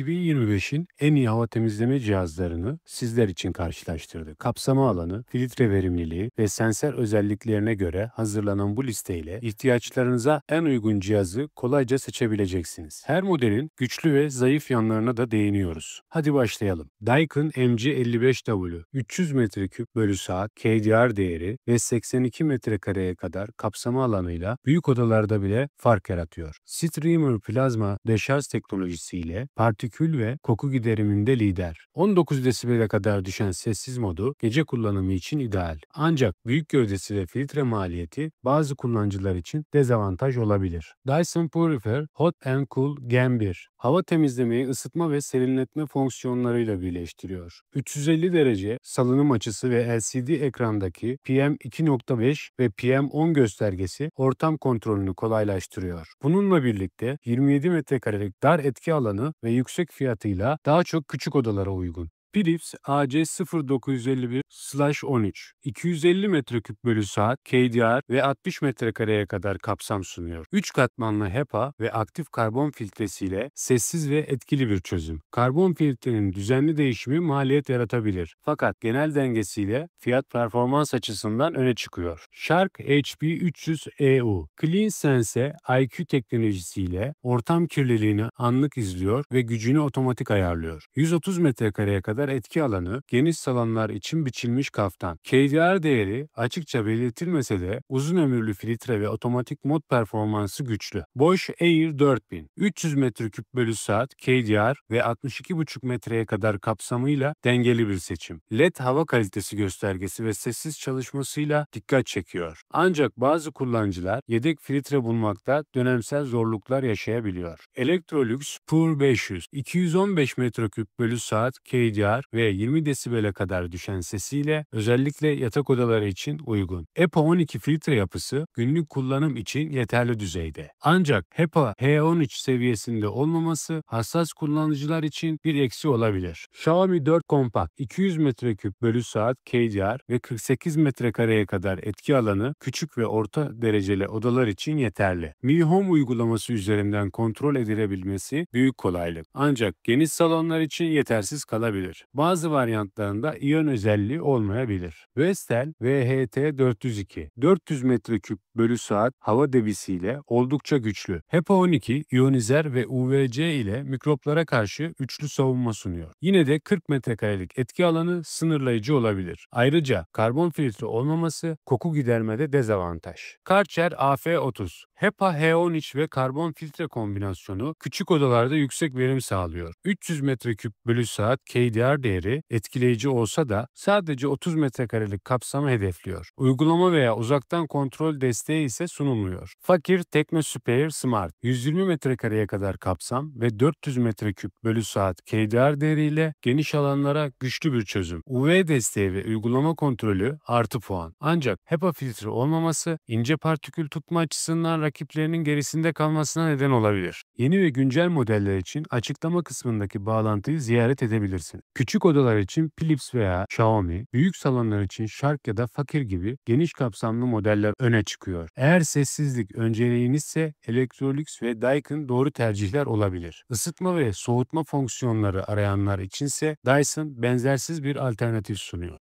2025'in en iyi hava temizleme cihazlarını sizler için karşılaştırdı. Kapsama alanı, filtre verimliliği ve sensör özelliklerine göre hazırlanan bu listeyle ihtiyaçlarınıza en uygun cihazı kolayca seçebileceksiniz. Her modelin güçlü ve zayıf yanlarına da değiniyoruz. Hadi başlayalım. Daikin mc 55 w 300 metreküp bölü saat KDR değeri ve 82 metrekareye kadar kapsama alanıyla büyük odalarda bile fark yaratıyor. Streamer plazma deşarj teknolojisiyle parti partikül ve koku gideriminde lider. 19 desibele kadar düşen sessiz modu gece kullanımı için ideal. Ancak büyük gövdesi ve filtre maliyeti bazı kullanıcılar için dezavantaj olabilir. Dyson Purifer Hot and Cool Gen 1 hava temizlemeyi ısıtma ve serinletme fonksiyonlarıyla birleştiriyor. 350 derece salınım açısı ve LCD ekrandaki PM2.5 ve PM10 göstergesi ortam kontrolünü kolaylaştırıyor. Bununla birlikte 27 metrekarelik dar etki alanı ve yüksek fiyatıyla daha çok küçük odalara uygun. Philips AC0951-13 250 metreküp bölü saat KDR ve 60 metrekareye kadar kapsam sunuyor. 3 katmanlı HEPA ve aktif karbon filtresiyle sessiz ve etkili bir çözüm. Karbon filtrenin düzenli değişimi maliyet yaratabilir. Fakat genel dengesiyle fiyat performans açısından öne çıkıyor. Shark HB300EU Clean Sense IQ teknolojisiyle ortam kirliliğini anlık izliyor ve gücünü otomatik ayarlıyor. 130 metrekareye kadar kadar etki alanı, geniş salanlar için biçilmiş kaftan. KDR değeri açıkça belirtilmese de uzun ömürlü filtre ve otomatik mod performansı güçlü. Bosch Air 4000, 300 metreküp bölü saat KDR ve 62,5 metreye kadar kapsamıyla dengeli bir seçim. LED hava kalitesi göstergesi ve sessiz çalışmasıyla dikkat çekiyor. Ancak bazı kullanıcılar yedek filtre bulmakta dönemsel zorluklar yaşayabiliyor. Electrolux Pure 500, 215 metreküp bölü saat KDR kadar ve 20 desibele kadar düşen sesiyle özellikle yatak odaları için uygun. EPA 12 filtre yapısı günlük kullanım için yeterli düzeyde. Ancak HEPA H13 seviyesinde olmaması hassas kullanıcılar için bir eksi olabilir. Xiaomi 4 Compact 200 metreküp bölü saat KDR ve 48 metrekareye kadar etki alanı küçük ve orta dereceli odalar için yeterli. Mi Home uygulaması üzerinden kontrol edilebilmesi büyük kolaylık. Ancak geniş salonlar için yetersiz kalabilir olabilir. Bazı varyantlarında iyon özelliği olmayabilir. Vestel VHT-402 400 metreküp bölü saat hava debisiyle oldukça güçlü. HEPA-12 iyonizer ve UVC ile mikroplara karşı üçlü savunma sunuyor. Yine de 40 metrekarelik etki alanı sınırlayıcı olabilir. Ayrıca karbon filtre olmaması koku gidermede dezavantaj. Karcher AF-30 HEPA H13 ve karbon filtre kombinasyonu küçük odalarda yüksek verim sağlıyor. 300 metreküp bölü saat KDA milyar değeri etkileyici olsa da sadece 30 metrekarelik kapsamı hedefliyor. Uygulama veya uzaktan kontrol desteği ise sunulmuyor. Fakir Super Smart 120 metrekareye kadar kapsam ve 400 metreküp bölü saat KDR değeriyle geniş alanlara güçlü bir çözüm. UV desteği ve uygulama kontrolü artı puan. Ancak HEPA filtre olmaması ince partikül tutma açısından rakiplerinin gerisinde kalmasına neden olabilir. Yeni ve güncel modeller için açıklama kısmındaki bağlantıyı ziyaret edebilirsiniz. Küçük odalar için Philips veya Xiaomi, büyük salonlar için Shark ya da Fakir gibi geniş kapsamlı modeller öne çıkıyor. Eğer sessizlik önceliğinizse Electrolux ve Daikin doğru tercihler olabilir. Isıtma ve soğutma fonksiyonları arayanlar içinse Dyson benzersiz bir alternatif sunuyor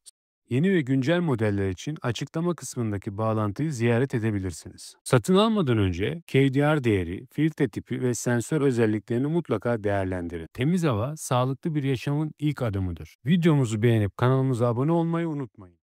yeni ve güncel modeller için açıklama kısmındaki bağlantıyı ziyaret edebilirsiniz. Satın almadan önce KDR değeri, filtre tipi ve sensör özelliklerini mutlaka değerlendirin. Temiz hava, sağlıklı bir yaşamın ilk adımıdır. Videomuzu beğenip kanalımıza abone olmayı unutmayın.